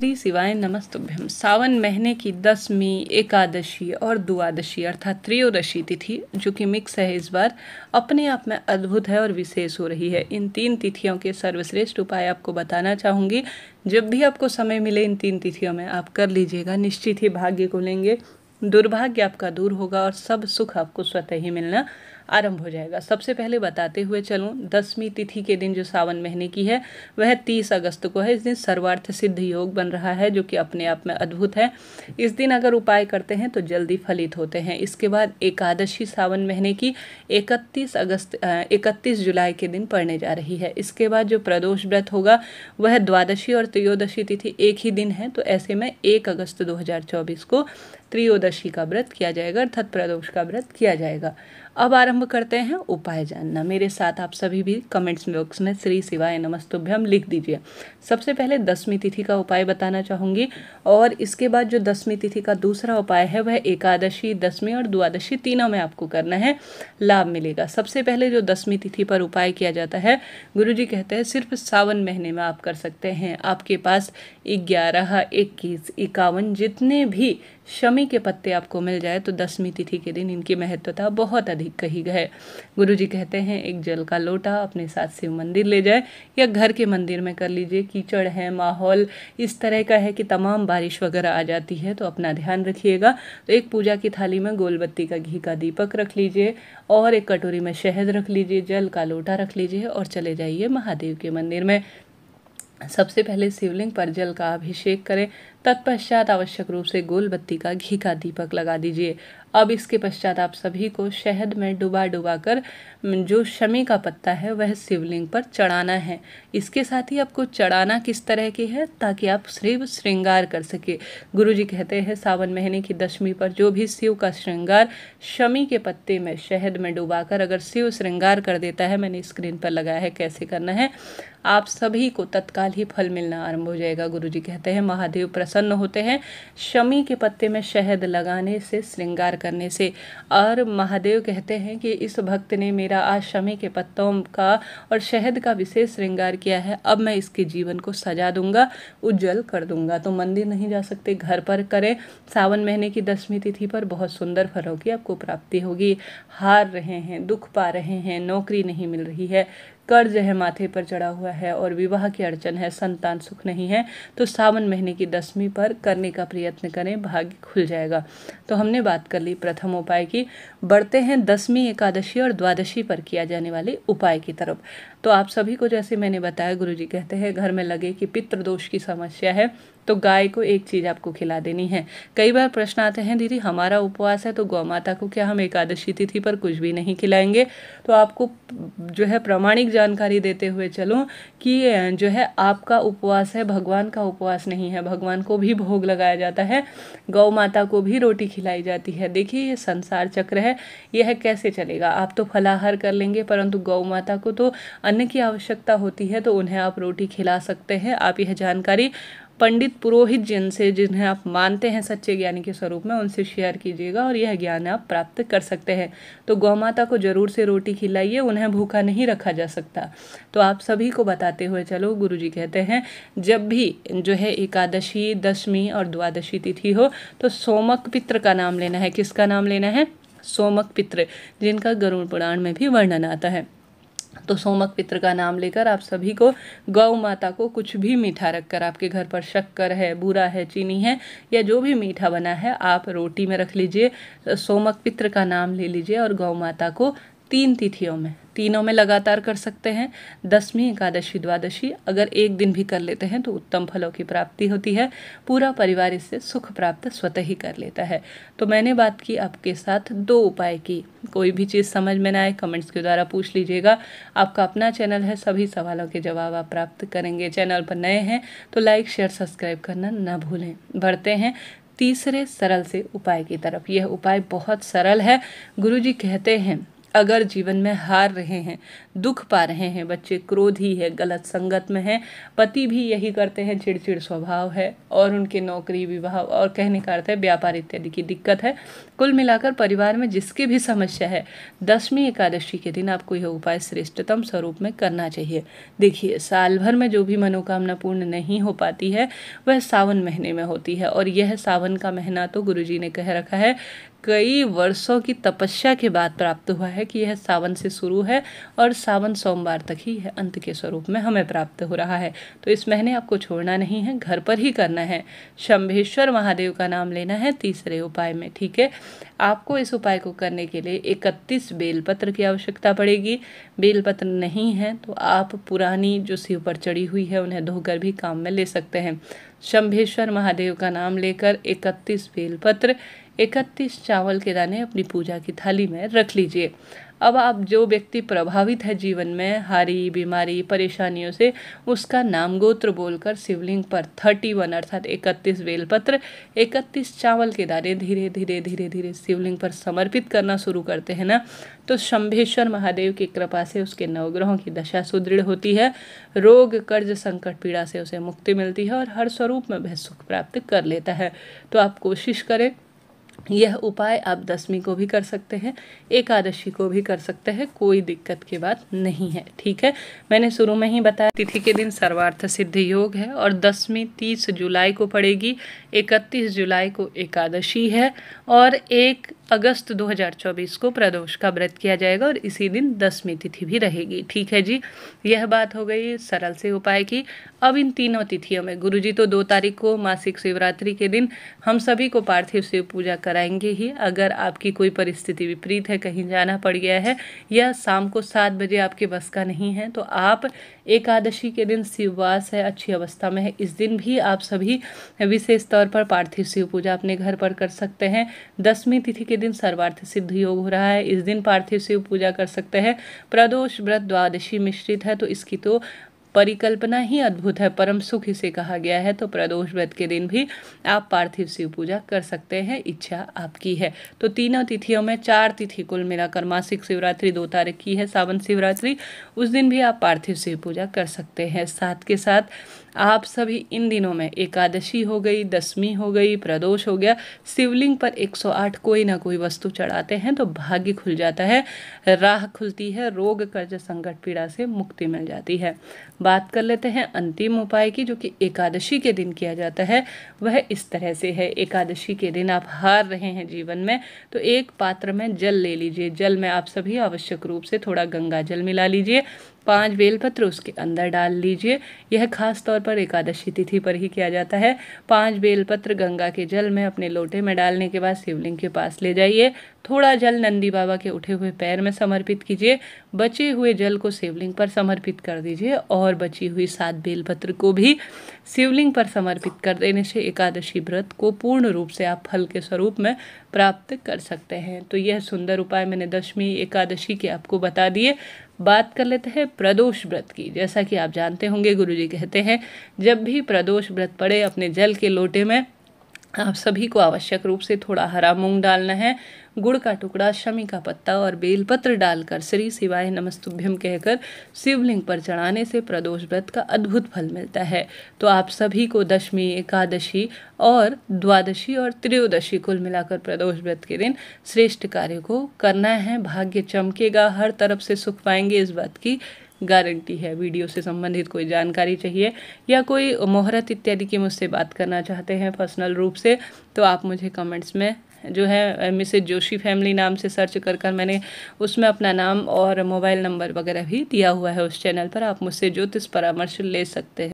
श्री शिवाय नमस्तुभ्यम सावन महीने की दसवीं एकादशी और द्वादशी अर्थात त्रयोदशी तिथि जो कि मिक्स है इस बार अपने आप में अद्भुत है और विशेष हो रही है इन तीन तिथियों के सर्वश्रेष्ठ उपाय आपको बताना चाहूँगी जब भी आपको समय मिले इन तीन तिथियों में आप कर लीजिएगा निश्चित ही भाग्य को लेंगे दुर्भाग्य आपका दूर होगा और सब सुख आपको स्वतः ही मिलना आरंभ हो जाएगा सबसे पहले बताते हुए चलूँ दसवीं तिथि के दिन जो सावन महीने की है वह तीस अगस्त को है इस दिन सर्वार्थ सिद्ध योग बन रहा है जो कि अपने आप में अद्भुत है इस दिन अगर उपाय करते हैं तो जल्दी फलित होते हैं इसके बाद एकादशी सावन महीने की इकतीस अगस्त इकतीस जुलाई के दिन पड़ने जा रही है इसके बाद जो प्रदोष व्रत होगा वह द्वादशी और त्रयोदशी तिथि एक ही दिन है तो ऐसे में एक अगस्त 2024 को त्रयोदशी का व्रत किया जाएगा अर्थात प्रदोष का व्रत किया जाएगा अब आरंभ प्रारंभ करते हैं उपाय जानना मेरे साथ आप सभी भी कमेंट्स बॉक्स में श्री शिवाय नमस्तुभ्यम लिख दीजिए सबसे पहले दसवीं तिथि का उपाय बताना चाहूँगी और इसके बाद जो दसवीं तिथि का दूसरा उपाय है वह एकादशी दसवीं और द्वादशी तीनों में आपको करना है लाभ मिलेगा सबसे पहले जो दसवीं तिथि पर उपाय किया जाता है गुरु जी कहते हैं सिर्फ सावन महीने में आप कर सकते हैं आपके पास ग्यारह इक्कीस इक्यावन जितने भी शमी के पत्ते आपको मिल जाए तो दसवीं तिथि के दिन इनकी महत्वता बहुत अधिक कही गए गुरु जी कहते हैं एक जल का लोटा अपने साथ शिव मंदिर ले जाए या घर के मंदिर में कर लीजिए कीचड़ है माहौल इस तरह का है कि तमाम बारिश वगैरह आ जाती है तो अपना ध्यान रखिएगा तो एक पूजा की थाली में गोलबत्ती का घी का दीपक रख लीजिए और एक कटोरी में शहद रख लीजिए जल का लोटा रख लीजिए और चले जाइए महादेव के मंदिर में सबसे पहले शिवलिंग पर जल का अभिषेक करें तत्पश्चात आवश्यक रूप से गोल बत्ती का घी का दीपक लगा दीजिए अब इसके पश्चात आप सभी को शहद में डुबा डुबा कर जो शमी का पत्ता है वह शिवलिंग पर चढ़ाना है इसके साथ ही आपको चढ़ाना किस तरह की है ताकि आप शिव श्रृंगार कर सके गुरु जी कहते हैं सावन महीने की दशमी पर जो भी शिव का श्रृंगार शमी के पत्ते में शहद में डुबा कर अगर शिव श्रृंगार कर देता है मैंने स्क्रीन पर लगाया है कैसे करना है आप सभी को तत्काल ही फल मिलना आरंभ हो जाएगा गुरु जी कहते हैं महादेव प्रसाद प्रसन्न होते हैं शमी के पत्ते में शहद लगाने से श्रृंगार करने से और महादेव कहते हैं कि इस भक्त ने मेरा आज शमी के पत्तों का और शहद का विशेष श्रृंगार किया है अब मैं इसके जीवन को सजा दूंगा उज्जवल कर दूंगा तो मंदिर नहीं जा सकते घर पर करें सावन महीने की दसवीं तिथि पर बहुत सुंदर फलों की आपको प्राप्ति होगी हार रहे हैं दुख पा रहे हैं नौकरी नहीं मिल रही है कर्ज है माथे पर चढ़ा हुआ है और विवाह की अड़चन है संतान सुख नहीं है तो सावन महीने की दसवीं पर करने का प्रयत्न करें भाग्य खुल जाएगा तो हमने बात कर ली प्रथम उपाय की बढ़ते हैं दसवीं एकादशी और द्वादशी पर किया जाने वाले उपाय की तरफ तो आप सभी को जैसे मैंने बताया गुरु जी कहते हैं घर में लगे कि पितृदोष की समस्या है तो गाय को एक चीज़ आपको खिला देनी है कई बार प्रश्न आते हैं दीदी हमारा उपवास है तो गौ माता को क्या हम एकादशी तिथि पर कुछ भी नहीं खिलाएंगे तो आपको जो है प्रमाणिक जानकारी देते हुए चलूँ कि जो है आपका उपवास है भगवान का उपवास नहीं है भगवान को भी भोग लगाया जाता है गौ माता को भी रोटी खिलाई जाती है देखिए ये संसार चक्र है यह कैसे चलेगा आप तो फलाहार कर लेंगे परंतु गौ माता को तो अन्न की आवश्यकता होती है तो उन्हें आप रोटी खिला सकते हैं आप यह जानकारी पंडित पुरोहित जिन से जिन्हें आप मानते हैं सच्चे ज्ञानी के स्वरूप में उनसे शेयर कीजिएगा और यह ज्ञान आप प्राप्त कर सकते हैं तो गौ माता को जरूर से रोटी खिलाइए उन्हें भूखा नहीं रखा जा सकता तो आप सभी को बताते हुए चलो गुरु जी कहते हैं जब भी जो है एकादशी दशमी और द्वादशी तिथि हो तो सोमक पित्र का नाम लेना है किसका नाम लेना है सोमक पित्र जिनका गरुण पुराण में भी वर्णन आता है तो सोमक पित्र का नाम लेकर आप सभी को गौ माता को कुछ भी मीठा रखकर आपके घर पर शक्कर है बूरा है चीनी है या जो भी मीठा बना है आप रोटी में रख लीजिए सोमक पित्र का नाम ले लीजिए और गौ माता को तीन तिथियों में तीनों में लगातार कर सकते हैं दसवीं एकादशी द्वादशी अगर एक दिन भी कर लेते हैं तो उत्तम फलों की प्राप्ति होती है पूरा परिवार इससे सुख प्राप्त स्वतः ही कर लेता है तो मैंने बात की आपके साथ दो उपाय की कोई भी चीज़ समझ में ना आए कमेंट्स के द्वारा पूछ लीजिएगा आपका अपना चैनल है सभी सवालों के जवाब आप प्राप्त करेंगे चैनल पर नए हैं तो लाइक शेयर सब्सक्राइब करना ना भूलें बढ़ते हैं तीसरे सरल से उपाय की तरफ यह उपाय बहुत सरल है गुरुजी कहते हैं अगर जीवन में हार रहे हैं दुख पा रहे हैं बच्चे क्रोध ही है गलत संगत में है पति भी यही करते हैं चिड़चिड़ स्वभाव है और उनके नौकरी विवाह और कहने का अर्थ है व्यापार इत्यादि की दिक्कत है कुल मिलाकर परिवार में जिसकी भी समस्या है दसवीं एकादशी के दिन आपको यह उपाय श्रेष्ठतम स्वरूप में करना चाहिए देखिए साल भर में जो भी मनोकामना पूर्ण नहीं हो पाती है वह सावन महीने में होती है और यह सावन का महीना तो गुरु ने कह रखा है कई वर्षों की तपस्या के बाद प्राप्त हुआ है कि यह सावन से शुरू है और सावन सोमवार तक ही है अंत के स्वरूप में हमें प्राप्त हो रहा है तो इस महीने आपको छोड़ना नहीं है घर पर ही करना है शंभेश्वर महादेव का नाम लेना है तीसरे उपाय में ठीक है आपको इस उपाय को करने के लिए इकतीस बेलपत्र की आवश्यकता पड़ेगी बेलपत्र नहीं है तो आप पुरानी जो सी पर चढ़ी हुई है उन्हें धोकर भी काम में ले सकते हैं शंभेश्वर महादेव का नाम लेकर इकतीस बेलपत्र इकतीस चावल के दाने अपनी पूजा की थाली में रख लीजिए अब आप जो व्यक्ति प्रभावित है जीवन में हारी बीमारी परेशानियों से उसका नाम गोत्र बोलकर शिवलिंग पर थर्टी वन अर्थात इकतीस बेलपत्र इकतीस चावल के दाने धीरे धीरे धीरे धीरे शिवलिंग पर समर्पित करना शुरू करते हैं ना तो शंभेश्वर महादेव की कृपा से उसके नवग्रहों की दशा सुदृढ़ होती है रोग कर्ज संकट पीड़ा से उसे मुक्ति मिलती है और हर स्वरूप में वह सुख प्राप्त कर लेता है तो आप कोशिश करें यह उपाय आप दसवीं को भी कर सकते हैं एकादशी को भी कर सकते हैं कोई दिक्कत की बात नहीं है ठीक है मैंने शुरू में ही बताया तिथि के दिन सर्वार्थ सिद्ध योग है और दसवीं तीस जुलाई को पड़ेगी इकतीस जुलाई को एकादशी है और एक अगस्त 2024 को प्रदोष का व्रत किया जाएगा और इसी दिन दसवीं तिथि भी रहेगी ठीक है जी यह बात हो गई सरल से उपाय की अब इन तीनों तिथियों में गुरु तो दो तारीख को मासिक शिवरात्रि के दिन हम सभी को पार्थिव शिव पूजा कर कराएंगे ही अगर आपकी कोई परिस्थिति विपरीत है कहीं जाना पड़ गया है या शाम को सात बजे आपके बस का नहीं है तो आप एकादशी के दिन शिववास है अच्छी अवस्था में है इस दिन भी आप सभी विशेष तौर पर पार्थिव शिव पूजा अपने घर पर कर सकते हैं दसवीं तिथि के दिन सर्वार्थ सिद्ध योग हो रहा है इस दिन पार्थिव शिव पूजा कर सकते हैं प्रदोष व्रत द्वादशी मिश्रित है तो इसकी तो परिकल्पना ही अद्भुत है परम सुख इसे कहा गया है तो प्रदोष व्रत के दिन भी आप पार्थिव शिव पूजा कर सकते हैं इच्छा आपकी है तो तीनों तिथियों में चार तिथि कुल मिलाकर मासिक शिवरात्रि दो तारीख की है सावन शिवरात्रि उस दिन भी आप पार्थिव शिव पूजा कर सकते हैं साथ के साथ आप सभी इन दिनों में एकादशी हो गई दसवीं हो गई प्रदोष हो गया शिवलिंग पर 108 कोई ना कोई वस्तु चढ़ाते हैं तो भाग्य खुल जाता है राह खुलती है रोग कर्ज संकट पीड़ा से मुक्ति मिल जाती है बात कर लेते हैं अंतिम उपाय की जो कि एकादशी के दिन किया जाता है वह इस तरह से है एकादशी के दिन आप हार रहे हैं जीवन में तो एक पात्र में जल ले लीजिए जल में आप सभी आवश्यक रूप से थोड़ा गंगा जल मिला लीजिए पांच बेलपत्र उसके अंदर डाल लीजिए यह खास तौर पर एकादशी तिथि पर ही किया जाता है पांच बेलपत्र गंगा के जल में अपने लोटे में डालने के बाद शिवलिंग के पास ले जाइए थोड़ा जल नंदी बाबा के उठे हुए पैर में समर्पित कीजिए बचे हुए जल को शिवलिंग पर समर्पित कर दीजिए और बची हुई सात बेलपत्र को भी शिवलिंग पर समर्पित कर देने से एकादशी व्रत को पूर्ण रूप से आप फल के स्वरूप में प्राप्त कर सकते हैं तो यह सुंदर उपाय मैंने दशमी एकादशी के आपको बता दिए बात कर लेते हैं प्रदोष व्रत की जैसा कि आप जानते होंगे गुरु जी कहते हैं जब भी प्रदोष व्रत पड़े अपने जल के लोटे में आप सभी को आवश्यक रूप से थोड़ा हरा मूंग डालना है गुड़ का टुकड़ा शमी का पत्ता और बेलपत्र डालकर श्री शिवाय नमस्तुभ्यम कहकर शिवलिंग पर चढ़ाने से प्रदोष व्रत का अद्भुत फल मिलता है तो आप सभी को दशमी एकादशी और द्वादशी और त्रयोदशी कुल मिलाकर प्रदोष व्रत के दिन श्रेष्ठ कार्य को करना है भाग्य चमकेगा हर तरफ से सुख पाएंगे इस बात की गारंटी है वीडियो से संबंधित कोई जानकारी चाहिए या कोई मोहरत इत्यादि की मुझसे बात करना चाहते हैं पर्सनल रूप से तो आप मुझे कमेंट्स में जो है मिसेज जोशी फैमिली नाम से सर्च कर कर मैंने उसमें अपना नाम और मोबाइल नंबर वगैरह भी दिया हुआ है उस चैनल पर आप मुझसे ज्योतिष परामर्श ले सकते हैं